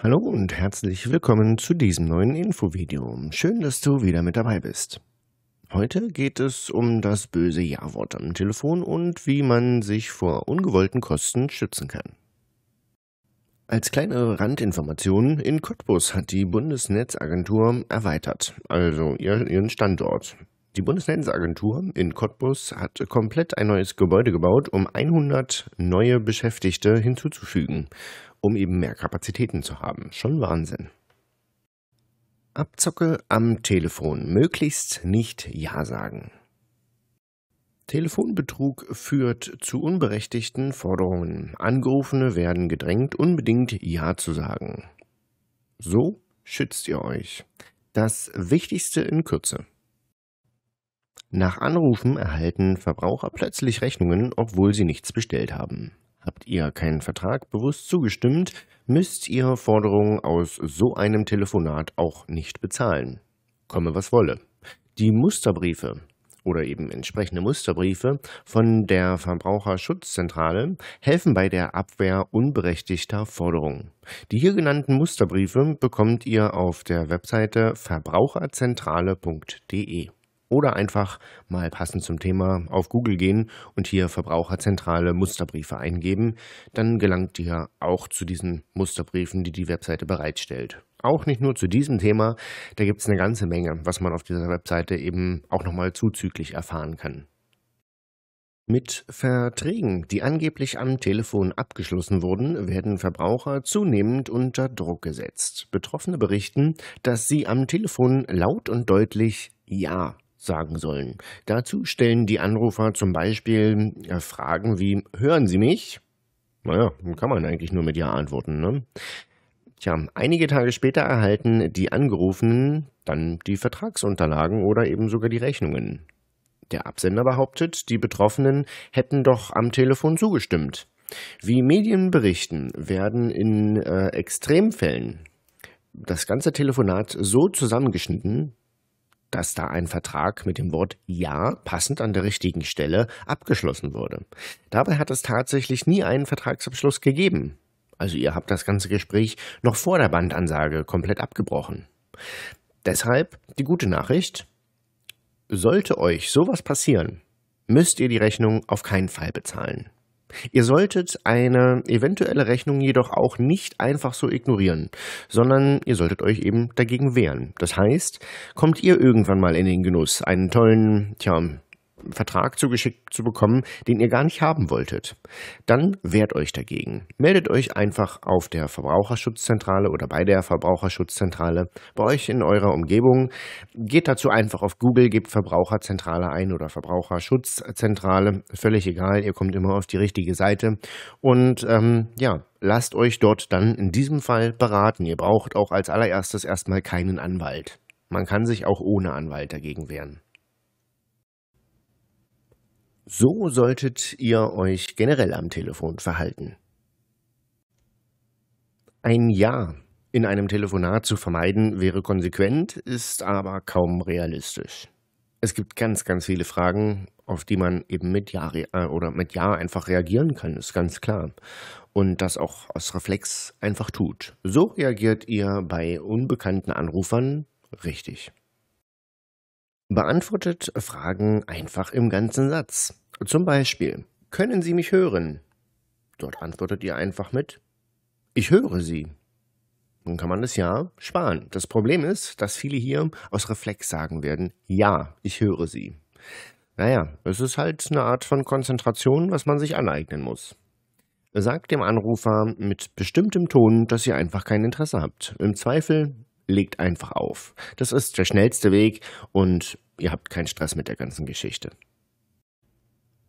Hallo und herzlich willkommen zu diesem neuen Infovideo. Schön, dass du wieder mit dabei bist. Heute geht es um das böse Ja-Wort am Telefon und wie man sich vor ungewollten Kosten schützen kann. Als kleine Randinformation, in Cottbus hat die Bundesnetzagentur erweitert, also ihren Standort. Die Bundesnetzagentur in Cottbus hat komplett ein neues Gebäude gebaut, um 100 neue Beschäftigte hinzuzufügen um eben mehr Kapazitäten zu haben. Schon Wahnsinn. Abzocke am Telefon. Möglichst nicht Ja sagen. Telefonbetrug führt zu unberechtigten Forderungen. Angerufene werden gedrängt, unbedingt Ja zu sagen. So schützt ihr euch. Das Wichtigste in Kürze. Nach Anrufen erhalten Verbraucher plötzlich Rechnungen, obwohl sie nichts bestellt haben. Habt ihr keinen Vertrag bewusst zugestimmt, müsst ihr Forderungen aus so einem Telefonat auch nicht bezahlen. Komme was wolle. Die Musterbriefe oder eben entsprechende Musterbriefe von der Verbraucherschutzzentrale helfen bei der Abwehr unberechtigter Forderungen. Die hier genannten Musterbriefe bekommt ihr auf der Webseite verbraucherzentrale.de oder einfach mal passend zum Thema auf Google gehen und hier verbraucherzentrale Musterbriefe eingeben. Dann gelangt ihr auch zu diesen Musterbriefen, die die Webseite bereitstellt. Auch nicht nur zu diesem Thema, da gibt es eine ganze Menge, was man auf dieser Webseite eben auch nochmal zuzüglich erfahren kann. Mit Verträgen, die angeblich am Telefon abgeschlossen wurden, werden Verbraucher zunehmend unter Druck gesetzt. Betroffene berichten, dass sie am Telefon laut und deutlich Ja sagen sollen. Dazu stellen die Anrufer zum Beispiel äh, Fragen wie, hören Sie mich? Naja, kann man eigentlich nur mit Ja antworten, ne? Tja, einige Tage später erhalten die Angerufenen dann die Vertragsunterlagen oder eben sogar die Rechnungen. Der Absender behauptet, die Betroffenen hätten doch am Telefon zugestimmt. Wie Medien berichten, werden in äh, Extremfällen das ganze Telefonat so zusammengeschnitten, dass da ein Vertrag mit dem Wort Ja passend an der richtigen Stelle abgeschlossen wurde. Dabei hat es tatsächlich nie einen Vertragsabschluss gegeben. Also ihr habt das ganze Gespräch noch vor der Bandansage komplett abgebrochen. Deshalb die gute Nachricht, sollte euch sowas passieren, müsst ihr die Rechnung auf keinen Fall bezahlen. Ihr solltet eine eventuelle Rechnung jedoch auch nicht einfach so ignorieren, sondern ihr solltet euch eben dagegen wehren. Das heißt, kommt ihr irgendwann mal in den Genuss, einen tollen, tja, Vertrag zugeschickt zu bekommen, den ihr gar nicht haben wolltet. Dann wehrt euch dagegen. Meldet euch einfach auf der Verbraucherschutzzentrale oder bei der Verbraucherschutzzentrale bei euch in eurer Umgebung. Geht dazu einfach auf Google, gebt Verbraucherzentrale ein oder Verbraucherschutzzentrale. Völlig egal, ihr kommt immer auf die richtige Seite. Und ähm, ja, lasst euch dort dann in diesem Fall beraten. Ihr braucht auch als allererstes erstmal keinen Anwalt. Man kann sich auch ohne Anwalt dagegen wehren. So solltet ihr euch generell am Telefon verhalten. Ein Ja in einem Telefonat zu vermeiden wäre konsequent, ist aber kaum realistisch. Es gibt ganz, ganz viele Fragen, auf die man eben mit Ja äh, oder mit Ja einfach reagieren kann, ist ganz klar. Und das auch aus Reflex einfach tut. So reagiert ihr bei unbekannten Anrufern richtig. Beantwortet Fragen einfach im ganzen Satz. Zum Beispiel, können Sie mich hören? Dort antwortet ihr einfach mit, ich höre Sie. Dann kann man das Ja sparen. Das Problem ist, dass viele hier aus Reflex sagen werden, ja, ich höre Sie. Naja, es ist halt eine Art von Konzentration, was man sich aneignen muss. Sagt dem Anrufer mit bestimmtem Ton, dass ihr einfach kein Interesse habt. Im Zweifel legt einfach auf. Das ist der schnellste Weg und ihr habt keinen Stress mit der ganzen Geschichte.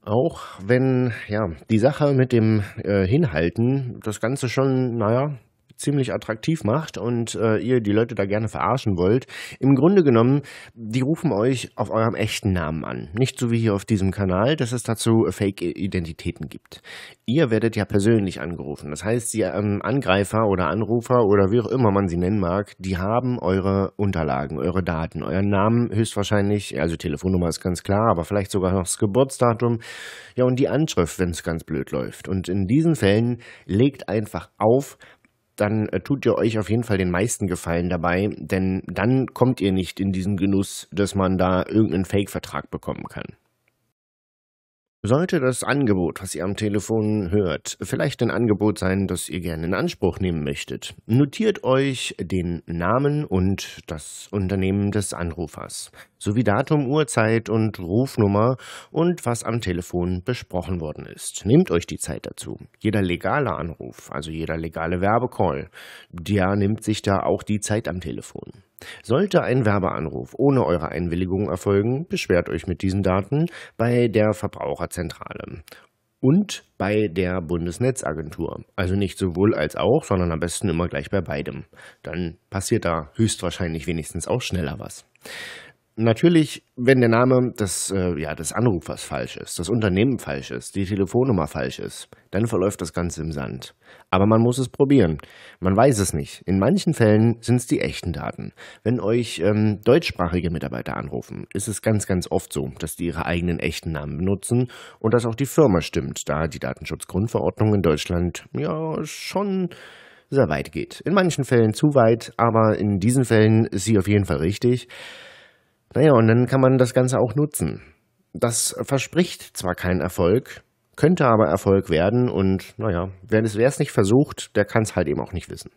Auch wenn ja die Sache mit dem äh, Hinhalten das Ganze schon, naja, ziemlich attraktiv macht und äh, ihr die Leute da gerne verarschen wollt. Im Grunde genommen, die rufen euch auf eurem echten Namen an. Nicht so wie hier auf diesem Kanal, dass es dazu äh, Fake-Identitäten gibt. Ihr werdet ja persönlich angerufen. Das heißt, die ähm, Angreifer oder Anrufer oder wie auch immer man sie nennen mag, die haben eure Unterlagen, eure Daten, euren Namen höchstwahrscheinlich, also Telefonnummer ist ganz klar, aber vielleicht sogar noch das Geburtsdatum, ja und die Anschrift, wenn es ganz blöd läuft. Und in diesen Fällen legt einfach auf, dann äh, tut ihr euch auf jeden Fall den meisten Gefallen dabei, denn dann kommt ihr nicht in diesen Genuss, dass man da irgendeinen Fake-Vertrag bekommen kann. Sollte das Angebot, was ihr am Telefon hört, vielleicht ein Angebot sein, das ihr gerne in Anspruch nehmen möchtet, notiert euch den Namen und das Unternehmen des Anrufers, sowie Datum, Uhrzeit und Rufnummer und was am Telefon besprochen worden ist. Nehmt euch die Zeit dazu. Jeder legale Anruf, also jeder legale Werbecall, der nimmt sich da auch die Zeit am Telefon. Sollte ein Werbeanruf ohne eure Einwilligung erfolgen, beschwert euch mit diesen Daten bei der Verbraucherzentrale und bei der Bundesnetzagentur. Also nicht sowohl als auch, sondern am besten immer gleich bei beidem. Dann passiert da höchstwahrscheinlich wenigstens auch schneller was. Natürlich, wenn der Name des, äh, ja, des Anrufers falsch ist, das Unternehmen falsch ist, die Telefonnummer falsch ist, dann verläuft das Ganze im Sand. Aber man muss es probieren. Man weiß es nicht. In manchen Fällen sind es die echten Daten. Wenn euch ähm, deutschsprachige Mitarbeiter anrufen, ist es ganz, ganz oft so, dass die ihre eigenen echten Namen benutzen und dass auch die Firma stimmt, da die Datenschutzgrundverordnung in Deutschland ja schon sehr weit geht. In manchen Fällen zu weit, aber in diesen Fällen ist sie auf jeden Fall richtig. Naja, und dann kann man das Ganze auch nutzen. Das verspricht zwar keinen Erfolg, könnte aber Erfolg werden und naja, wer es nicht versucht, der kann es halt eben auch nicht wissen.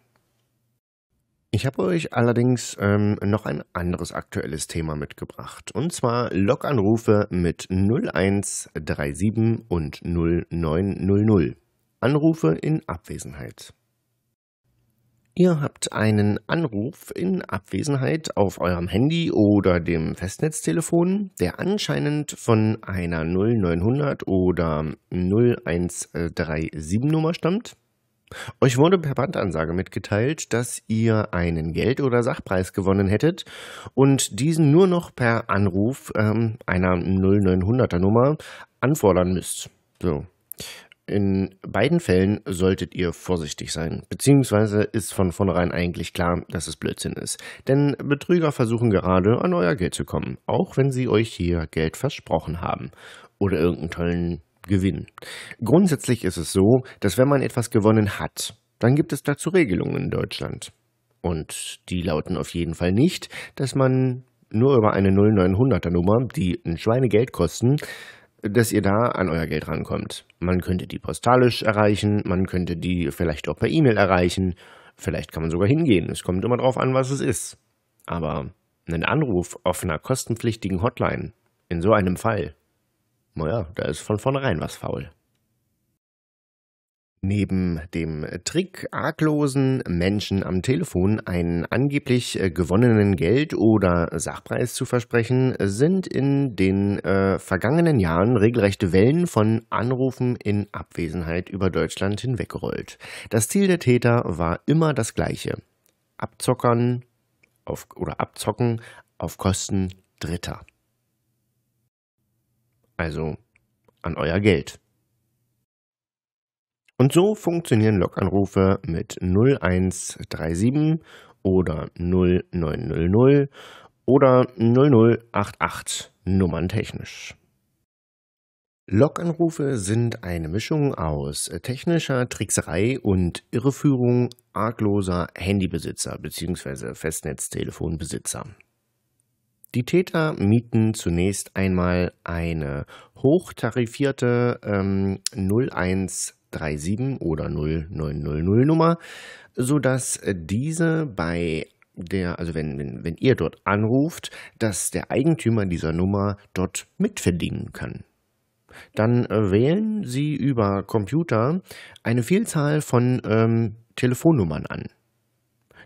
Ich habe euch allerdings ähm, noch ein anderes aktuelles Thema mitgebracht. Und zwar Loganrufe mit 0137 und 0900. Anrufe in Abwesenheit. Ihr habt einen Anruf in Abwesenheit auf eurem Handy oder dem Festnetztelefon, der anscheinend von einer 0900 oder 0137 Nummer stammt. Euch wurde per Bandansage mitgeteilt, dass ihr einen Geld- oder Sachpreis gewonnen hättet und diesen nur noch per Anruf ähm, einer 0900er Nummer anfordern müsst. So. In beiden Fällen solltet ihr vorsichtig sein, beziehungsweise ist von vornherein eigentlich klar, dass es Blödsinn ist. Denn Betrüger versuchen gerade an euer Geld zu kommen, auch wenn sie euch hier Geld versprochen haben oder irgendeinen tollen Gewinn. Grundsätzlich ist es so, dass wenn man etwas gewonnen hat, dann gibt es dazu Regelungen in Deutschland. Und die lauten auf jeden Fall nicht, dass man nur über eine 0900er Nummer, die ein Schweinegeld kosten, dass ihr da an euer Geld rankommt. Man könnte die postalisch erreichen, man könnte die vielleicht auch per E-Mail erreichen, vielleicht kann man sogar hingehen. Es kommt immer drauf an, was es ist. Aber einen Anruf auf einer kostenpflichtigen Hotline in so einem Fall, naja, da ist von vornherein was faul. Neben dem Trick, arglosen Menschen am Telefon einen angeblich äh, gewonnenen Geld- oder Sachpreis zu versprechen, sind in den äh, vergangenen Jahren regelrechte Wellen von Anrufen in Abwesenheit über Deutschland hinweggerollt. Das Ziel der Täter war immer das gleiche: Abzockern auf, oder abzocken auf Kosten Dritter. Also an euer Geld. Und so funktionieren Loganrufe mit 0137 oder 0900 oder 0088 nummerntechnisch. Loganrufe sind eine Mischung aus technischer Trickserei und Irreführung argloser Handybesitzer bzw. Festnetztelefonbesitzer. Die Täter mieten zunächst einmal eine hochtarifierte ähm, 01 0137 oder 0900 Nummer, sodass äh, diese bei der, also wenn, wenn, wenn ihr dort anruft, dass der Eigentümer dieser Nummer dort mitverdienen kann. Dann äh, wählen Sie über Computer eine Vielzahl von ähm, Telefonnummern an.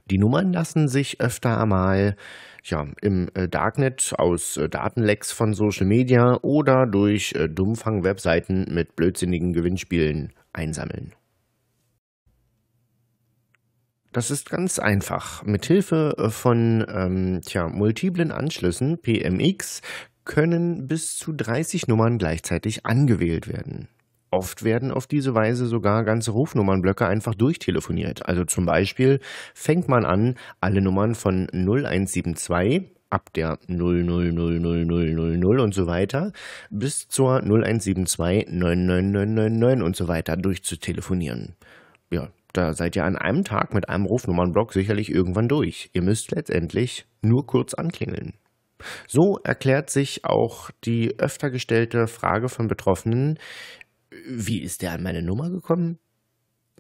Die Nummern lassen sich öfter mal ja, im äh, Darknet aus Datenlecks von Social Media oder durch Dummfang-Webseiten mit blödsinnigen Gewinnspielen einsammeln. Das ist ganz einfach. Mithilfe äh, von ähm, tja, multiplen Anschlüssen PMX können bis zu 30 Nummern gleichzeitig angewählt werden. Oft werden auf diese Weise sogar ganze Rufnummernblöcke einfach durchtelefoniert. Also zum Beispiel fängt man an, alle Nummern von 0172 ab der 0000000 und so weiter bis zur 0172 99999 und so weiter durchzutelefonieren. Ja, da seid ihr an einem Tag mit einem Rufnummernblock sicherlich irgendwann durch. Ihr müsst letztendlich nur kurz anklingeln. So erklärt sich auch die öfter gestellte Frage von Betroffenen, wie ist der an meine Nummer gekommen?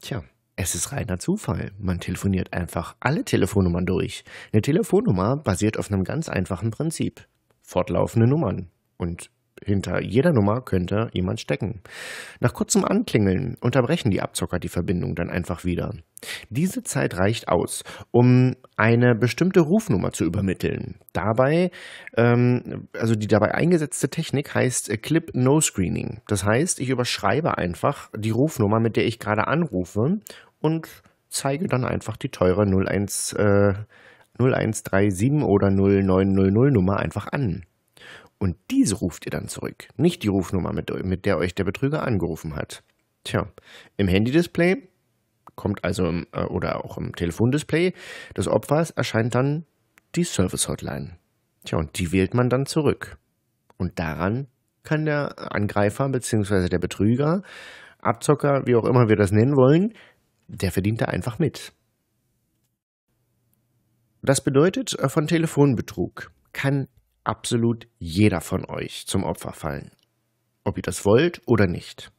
Tja, es ist reiner Zufall. Man telefoniert einfach alle Telefonnummern durch. Eine Telefonnummer basiert auf einem ganz einfachen Prinzip. Fortlaufende Nummern. Und hinter jeder Nummer könnte jemand stecken. Nach kurzem Anklingeln unterbrechen die Abzocker die Verbindung dann einfach wieder. Diese Zeit reicht aus, um eine bestimmte Rufnummer zu übermitteln. Dabei, ähm, also die dabei eingesetzte Technik heißt Clip No Screening. Das heißt, ich überschreibe einfach die Rufnummer, mit der ich gerade anrufe und zeige dann einfach die teure 01, äh, 0137 oder 0900 Nummer einfach an. Und diese ruft ihr dann zurück, nicht die Rufnummer, mit, mit der euch der Betrüger angerufen hat. Tja, im Handy-Display kommt also im, äh, oder auch im Telefondisplay des Opfers erscheint dann die Service-Hotline. Tja, und die wählt man dann zurück. Und daran kann der Angreifer bzw. der Betrüger, Abzocker, wie auch immer wir das nennen wollen, der verdient da einfach mit. Das bedeutet, äh, von Telefonbetrug kann absolut jeder von euch zum Opfer fallen. Ob ihr das wollt oder nicht.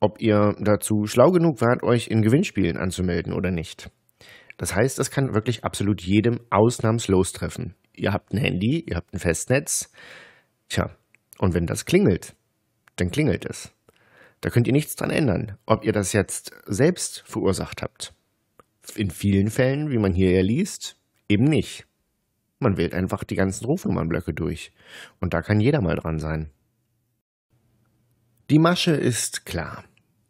Ob ihr dazu schlau genug wart, euch in Gewinnspielen anzumelden oder nicht. Das heißt, das kann wirklich absolut jedem ausnahmslos treffen. Ihr habt ein Handy, ihr habt ein Festnetz. Tja, und wenn das klingelt, dann klingelt es. Da könnt ihr nichts dran ändern, ob ihr das jetzt selbst verursacht habt. In vielen Fällen, wie man hier ja liest, eben nicht. Man wählt einfach die ganzen Rufnummernblöcke durch. Und da kann jeder mal dran sein. Die Masche ist klar.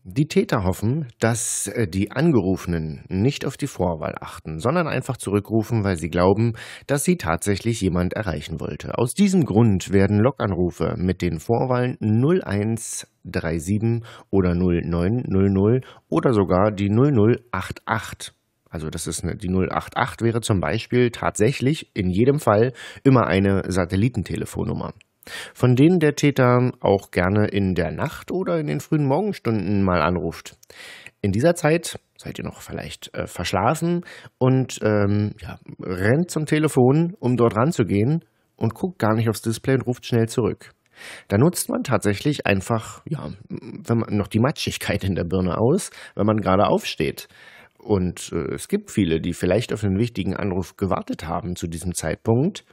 Die Täter hoffen, dass äh, die Angerufenen nicht auf die Vorwahl achten, sondern einfach zurückrufen, weil sie glauben, dass sie tatsächlich jemand erreichen wollte. Aus diesem Grund werden Loganrufe mit den Vorwahlen 0137 oder 0900 oder sogar die 0088 also das ist eine, die 088 wäre zum Beispiel tatsächlich in jedem Fall immer eine Satellitentelefonnummer von denen der Täter auch gerne in der Nacht oder in den frühen Morgenstunden mal anruft. In dieser Zeit seid ihr noch vielleicht äh, verschlafen und ähm, ja, rennt zum Telefon, um dort ranzugehen und guckt gar nicht aufs Display und ruft schnell zurück. Da nutzt man tatsächlich einfach, ja, wenn man noch die Matschigkeit in der Birne aus, wenn man gerade aufsteht. Und äh, es gibt viele, die vielleicht auf einen wichtigen Anruf gewartet haben zu diesem Zeitpunkt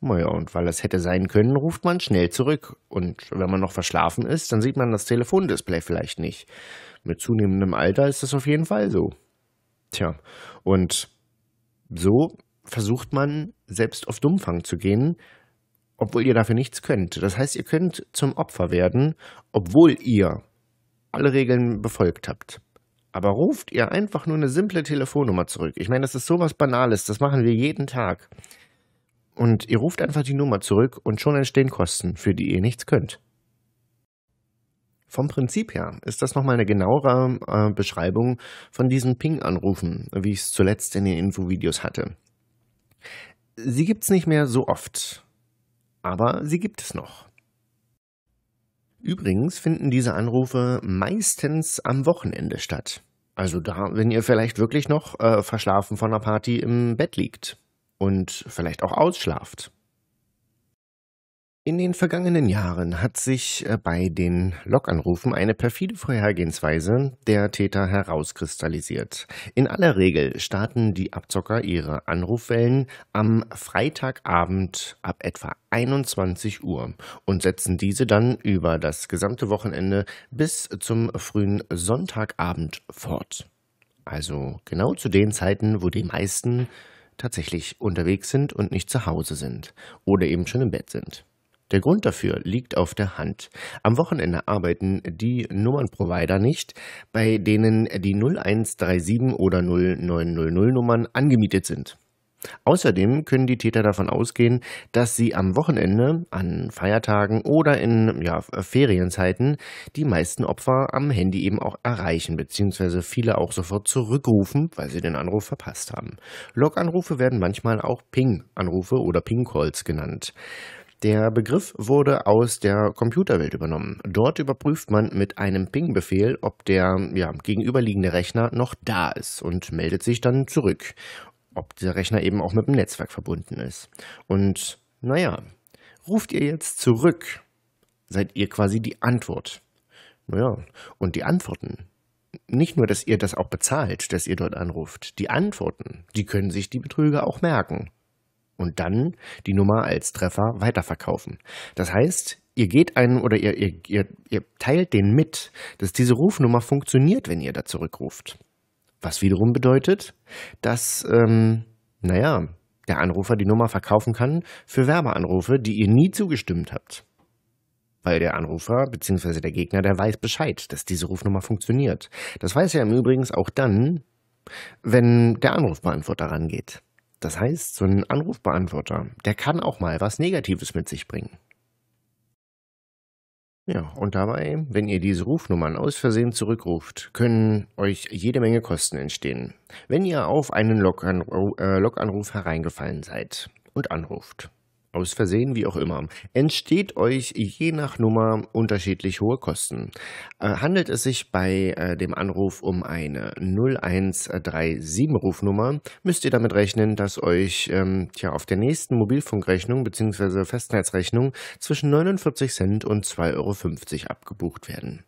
naja, und weil das hätte sein können, ruft man schnell zurück. Und wenn man noch verschlafen ist, dann sieht man das Telefondisplay vielleicht nicht. Mit zunehmendem Alter ist das auf jeden Fall so. Tja, und so versucht man, selbst auf Dummfang zu gehen, obwohl ihr dafür nichts könnt. Das heißt, ihr könnt zum Opfer werden, obwohl ihr alle Regeln befolgt habt. Aber ruft ihr einfach nur eine simple Telefonnummer zurück. Ich meine, das ist sowas Banales, das machen wir jeden Tag und ihr ruft einfach die Nummer zurück und schon entstehen Kosten, für die ihr nichts könnt. Vom Prinzip her ist das nochmal eine genauere äh, Beschreibung von diesen Ping-Anrufen, wie ich es zuletzt in den Infovideos hatte. Sie gibt es nicht mehr so oft, aber sie gibt es noch. Übrigens finden diese Anrufe meistens am Wochenende statt. Also da, wenn ihr vielleicht wirklich noch äh, verschlafen von einer Party im Bett liegt und vielleicht auch ausschlaft. In den vergangenen Jahren hat sich äh, bei den Loganrufen eine perfide Vorhergehensweise der Täter herauskristallisiert. In aller Regel starten die Abzocker ihre Anrufwellen am Freitagabend ab etwa 21 Uhr und setzen diese dann über das gesamte Wochenende bis zum frühen Sonntagabend fort. Also genau zu den Zeiten, wo die meisten tatsächlich unterwegs sind und nicht zu Hause sind oder eben schon im Bett sind. Der Grund dafür liegt auf der Hand. Am Wochenende arbeiten die Nummernprovider nicht, bei denen die 0137 oder 0900 Nummern angemietet sind. Außerdem können die Täter davon ausgehen, dass sie am Wochenende, an Feiertagen oder in ja, Ferienzeiten die meisten Opfer am Handy eben auch erreichen, beziehungsweise viele auch sofort zurückrufen, weil sie den Anruf verpasst haben. Log-Anrufe werden manchmal auch Ping-Anrufe oder Ping-Calls genannt. Der Begriff wurde aus der Computerwelt übernommen. Dort überprüft man mit einem Ping-Befehl, ob der ja, gegenüberliegende Rechner noch da ist und meldet sich dann zurück ob der Rechner eben auch mit dem Netzwerk verbunden ist. Und naja, ruft ihr jetzt zurück, seid ihr quasi die Antwort. Naja, und die Antworten, nicht nur, dass ihr das auch bezahlt, dass ihr dort anruft, die Antworten, die können sich die Betrüger auch merken. Und dann die Nummer als Treffer weiterverkaufen. Das heißt, ihr geht einen oder ihr, ihr, ihr, ihr teilt den mit, dass diese Rufnummer funktioniert, wenn ihr da zurückruft. Was wiederum bedeutet, dass, ähm, naja, der Anrufer die Nummer verkaufen kann für Werbeanrufe, die ihr nie zugestimmt habt. Weil der Anrufer bzw. der Gegner, der weiß Bescheid, dass diese Rufnummer funktioniert. Das weiß er im Übrigen auch dann, wenn der Anrufbeantworter rangeht. Das heißt, so ein Anrufbeantworter, der kann auch mal was Negatives mit sich bringen. Ja, und dabei, wenn ihr diese Rufnummern aus Versehen zurückruft, können euch jede Menge Kosten entstehen. Wenn ihr auf einen Loganruf äh, hereingefallen seid und anruft, aus Versehen, wie auch immer, entsteht euch je nach Nummer unterschiedlich hohe Kosten. Äh, handelt es sich bei äh, dem Anruf um eine 0137 Rufnummer, müsst ihr damit rechnen, dass euch ähm, tja, auf der nächsten Mobilfunkrechnung bzw. Festnetzrechnung zwischen 49 Cent und 2,50 Euro abgebucht werden.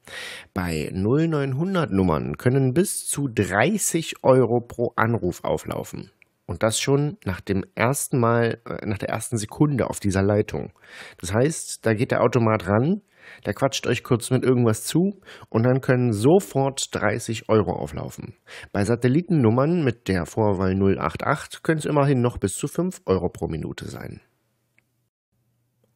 Bei 0900 Nummern können bis zu 30 Euro pro Anruf auflaufen. Und das schon nach dem ersten Mal, äh, nach der ersten Sekunde auf dieser Leitung. Das heißt, da geht der Automat ran, der quatscht euch kurz mit irgendwas zu und dann können sofort 30 Euro auflaufen. Bei Satellitennummern mit der Vorwahl 088 können es immerhin noch bis zu 5 Euro pro Minute sein.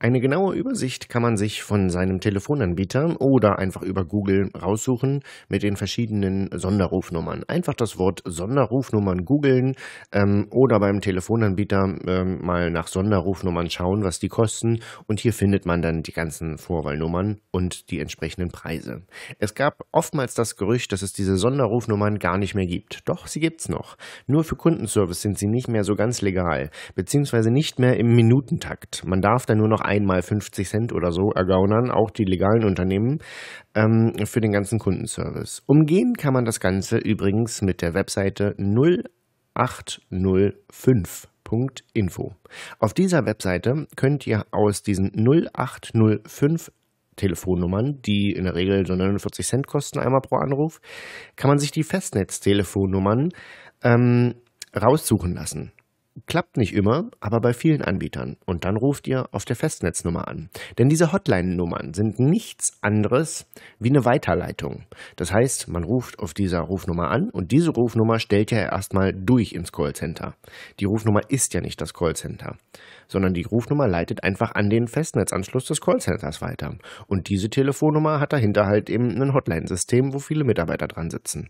Eine genaue Übersicht kann man sich von seinem Telefonanbieter oder einfach über Google raussuchen mit den verschiedenen Sonderrufnummern. Einfach das Wort Sonderrufnummern googeln ähm, oder beim Telefonanbieter ähm, mal nach Sonderrufnummern schauen, was die kosten. Und hier findet man dann die ganzen Vorwahlnummern und die entsprechenden Preise. Es gab oftmals das Gerücht, dass es diese Sonderrufnummern gar nicht mehr gibt. Doch, sie gibt's noch. Nur für Kundenservice sind sie nicht mehr so ganz legal, beziehungsweise nicht mehr im Minutentakt. Man darf dann nur noch einmal 50 Cent oder so ergaunern, auch die legalen Unternehmen, ähm, für den ganzen Kundenservice. Umgehen kann man das Ganze übrigens mit der Webseite 0805. Info. Auf dieser Webseite könnt ihr aus diesen 0805 Telefonnummern, die in der Regel so 49 Cent kosten einmal pro Anruf, kann man sich die Festnetztelefonnummern ähm, raussuchen lassen klappt nicht immer, aber bei vielen Anbietern. Und dann ruft ihr auf der Festnetznummer an. Denn diese Hotline-Nummern sind nichts anderes wie eine Weiterleitung. Das heißt, man ruft auf dieser Rufnummer an und diese Rufnummer stellt ja erstmal durch ins Callcenter. Die Rufnummer ist ja nicht das Callcenter, sondern die Rufnummer leitet einfach an den Festnetzanschluss des Callcenters weiter. Und diese Telefonnummer hat dahinter halt eben ein Hotline-System, wo viele Mitarbeiter dran sitzen.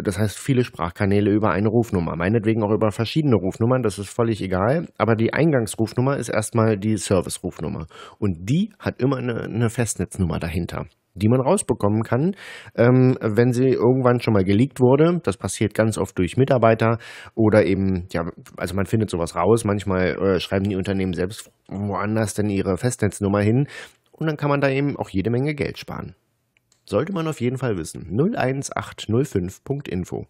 Das heißt, viele Sprachkanäle über eine Rufnummer. Meinetwegen auch über verschiedene Rufnummern, das ist völlig egal. Aber die Eingangsrufnummer ist erstmal die Service-Rufnummer. Und die hat immer eine, eine Festnetznummer dahinter die man rausbekommen kann, ähm, wenn sie irgendwann schon mal geleakt wurde. Das passiert ganz oft durch Mitarbeiter oder eben, ja, also man findet sowas raus. Manchmal äh, schreiben die Unternehmen selbst woanders denn ihre Festnetznummer hin und dann kann man da eben auch jede Menge Geld sparen sollte man auf jeden Fall wissen. 01805.info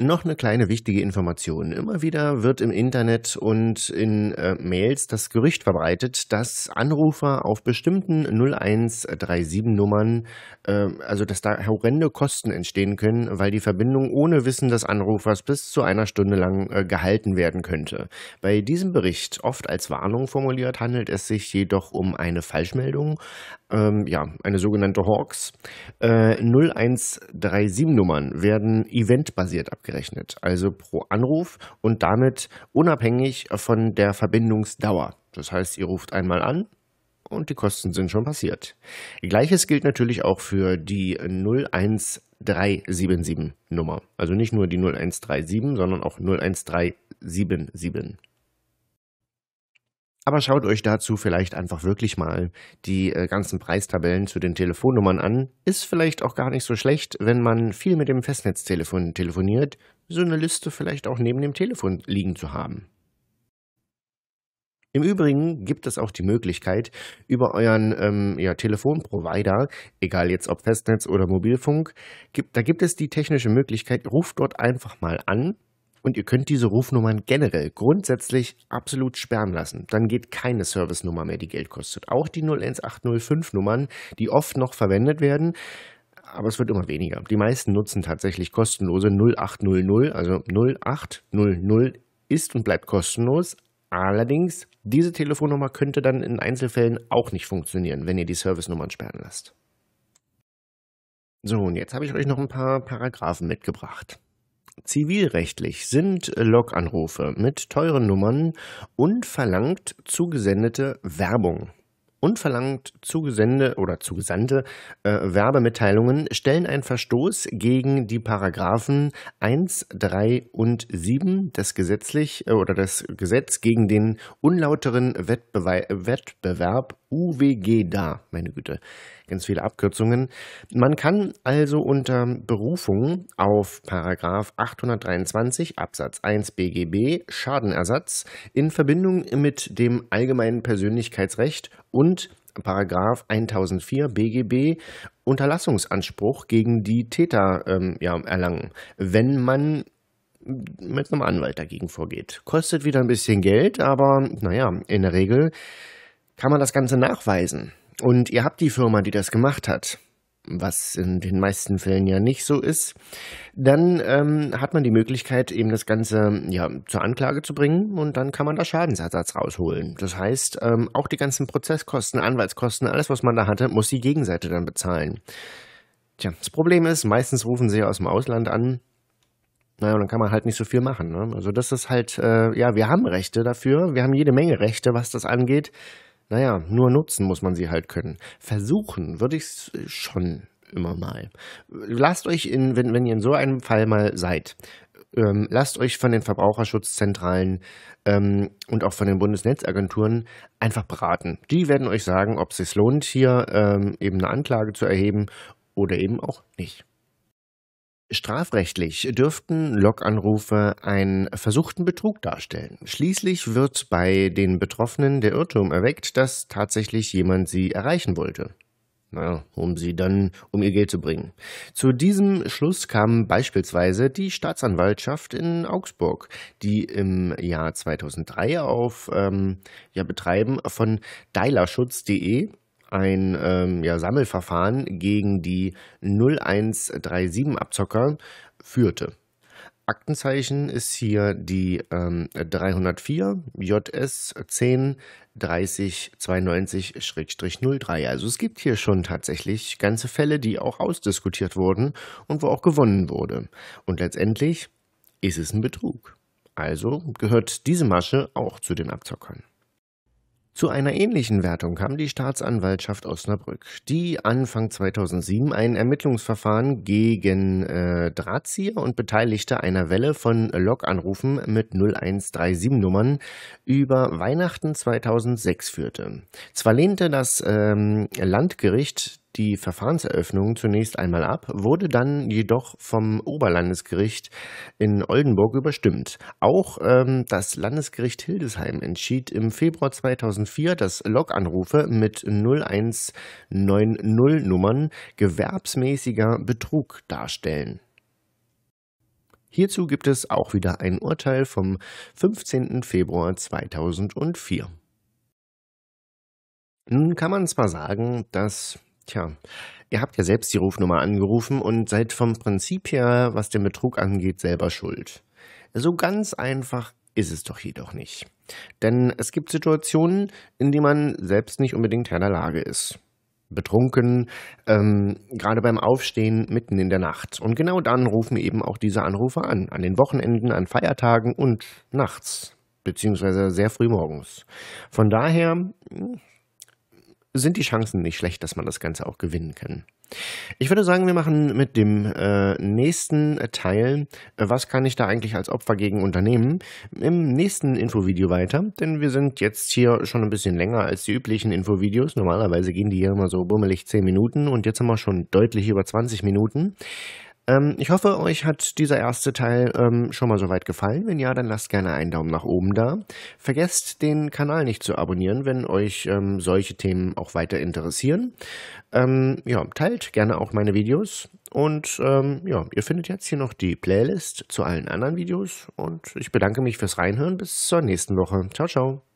noch eine kleine wichtige Information. Immer wieder wird im Internet und in äh, Mails das Gerücht verbreitet, dass Anrufer auf bestimmten 0137-Nummern, äh, also dass da horrende Kosten entstehen können, weil die Verbindung ohne Wissen des Anrufers bis zu einer Stunde lang äh, gehalten werden könnte. Bei diesem Bericht, oft als Warnung formuliert, handelt es sich jedoch um eine Falschmeldung, ähm, ja, eine sogenannte Hawks. Äh, 0137-Nummern werden eventbasiert abgegeben abgerechnet, also pro Anruf und damit unabhängig von der Verbindungsdauer. Das heißt, ihr ruft einmal an und die Kosten sind schon passiert. Gleiches gilt natürlich auch für die 01377 Nummer. Also nicht nur die 0137, sondern auch 01377. Aber schaut euch dazu vielleicht einfach wirklich mal die äh, ganzen Preistabellen zu den Telefonnummern an. Ist vielleicht auch gar nicht so schlecht, wenn man viel mit dem Festnetztelefon telefoniert, so eine Liste vielleicht auch neben dem Telefon liegen zu haben. Im Übrigen gibt es auch die Möglichkeit, über euren ähm, ja, Telefonprovider, egal jetzt ob Festnetz oder Mobilfunk, gibt, da gibt es die technische Möglichkeit, ruft dort einfach mal an und ihr könnt diese Rufnummern generell grundsätzlich absolut sperren lassen. Dann geht keine Service-Nummer mehr, die Geld kostet. Auch die 01805 Nummern, die oft noch verwendet werden, aber es wird immer weniger. Die meisten nutzen tatsächlich kostenlose 0800, also 0800 ist und bleibt kostenlos. Allerdings, diese Telefonnummer könnte dann in Einzelfällen auch nicht funktionieren, wenn ihr die Service-Nummern sperren lasst. So, und jetzt habe ich euch noch ein paar Paragraphen mitgebracht. Zivilrechtlich sind Loganrufe mit teuren Nummern unverlangt verlangt zugesendete Werbung unverlangt zugesende oder zugesandte äh, Werbemitteilungen stellen einen Verstoß gegen die Paragraphen 1, 3 und 7 des gesetzlich äh, oder das Gesetz gegen den unlauteren Wettbewe Wettbewerb UWG dar, meine Güte ganz viele Abkürzungen. Man kann also unter Berufung auf Paragraf 823 Absatz 1 BGB Schadenersatz in Verbindung mit dem allgemeinen Persönlichkeitsrecht und Paragraf 1004 BGB Unterlassungsanspruch gegen die Täter ähm, ja, erlangen, wenn man mit einem Anwalt dagegen vorgeht. Kostet wieder ein bisschen Geld, aber naja, in der Regel kann man das Ganze nachweisen und ihr habt die Firma, die das gemacht hat, was in den meisten Fällen ja nicht so ist, dann ähm, hat man die Möglichkeit, eben das Ganze ja, zur Anklage zu bringen und dann kann man da Schadensersatz rausholen. Das heißt, ähm, auch die ganzen Prozesskosten, Anwaltskosten, alles, was man da hatte, muss die Gegenseite dann bezahlen. Tja, das Problem ist, meistens rufen sie aus dem Ausland an. Naja, und dann kann man halt nicht so viel machen. Ne? Also das ist halt, äh, ja, wir haben Rechte dafür, wir haben jede Menge Rechte, was das angeht naja, nur nutzen muss man sie halt können. Versuchen würde ich es äh, schon immer mal. Lasst euch in, wenn, wenn ihr in so einem Fall mal seid, ähm, lasst euch von den Verbraucherschutzzentralen ähm, und auch von den Bundesnetzagenturen einfach beraten. Die werden euch sagen, ob es sich lohnt, hier ähm, eben eine Anklage zu erheben oder eben auch nicht. Strafrechtlich dürften Loganrufe einen versuchten Betrug darstellen. Schließlich wird bei den Betroffenen der Irrtum erweckt, dass tatsächlich jemand sie erreichen wollte. Naja, um sie dann um ihr Geld zu bringen. Zu diesem Schluss kam beispielsweise die Staatsanwaltschaft in Augsburg, die im Jahr 2003 auf ähm, ja, Betreiben von deilerschutz.de ein ähm, ja, Sammelverfahren gegen die 0137-Abzocker führte. Aktenzeichen ist hier die ähm, 304 JS 10 30 92-03. Also es gibt hier schon tatsächlich ganze Fälle, die auch ausdiskutiert wurden und wo auch gewonnen wurde. Und letztendlich ist es ein Betrug. Also gehört diese Masche auch zu den Abzockern. Zu einer ähnlichen Wertung kam die Staatsanwaltschaft Osnabrück, die Anfang 2007 ein Ermittlungsverfahren gegen äh, Drahtzieher und Beteiligte einer Welle von Loganrufen mit 0137-Nummern über Weihnachten 2006 führte. Zwar lehnte das ähm, Landgericht die Verfahrenseröffnung zunächst einmal ab, wurde dann jedoch vom Oberlandesgericht in Oldenburg überstimmt. Auch ähm, das Landesgericht Hildesheim entschied im Februar 2004, dass Loganrufe mit 0190 Nummern gewerbsmäßiger Betrug darstellen. Hierzu gibt es auch wieder ein Urteil vom 15. Februar 2004. Nun kann man zwar sagen, dass Tja, ihr habt ja selbst die Rufnummer angerufen und seid vom Prinzip her, was den Betrug angeht, selber schuld. So ganz einfach ist es doch jedoch nicht. Denn es gibt Situationen, in denen man selbst nicht unbedingt Herr der Lage ist. Betrunken, ähm, gerade beim Aufstehen mitten in der Nacht. Und genau dann rufen eben auch diese Anrufer an. An den Wochenenden, an Feiertagen und nachts beziehungsweise sehr früh morgens. Von daher hm, sind die Chancen nicht schlecht, dass man das Ganze auch gewinnen kann. Ich würde sagen, wir machen mit dem äh, nächsten äh, Teil, äh, was kann ich da eigentlich als Opfer gegen unternehmen, im nächsten Infovideo weiter, denn wir sind jetzt hier schon ein bisschen länger als die üblichen Infovideos. Normalerweise gehen die hier immer so bummelig 10 Minuten und jetzt haben wir schon deutlich über 20 Minuten. Ähm, ich hoffe, euch hat dieser erste Teil ähm, schon mal soweit gefallen. Wenn ja, dann lasst gerne einen Daumen nach oben da. Vergesst, den Kanal nicht zu abonnieren, wenn euch ähm, solche Themen auch weiter interessieren. Ähm, ja, teilt gerne auch meine Videos. Und ähm, ja, ihr findet jetzt hier noch die Playlist zu allen anderen Videos. Und ich bedanke mich fürs Reinhören. Bis zur nächsten Woche. Ciao, ciao.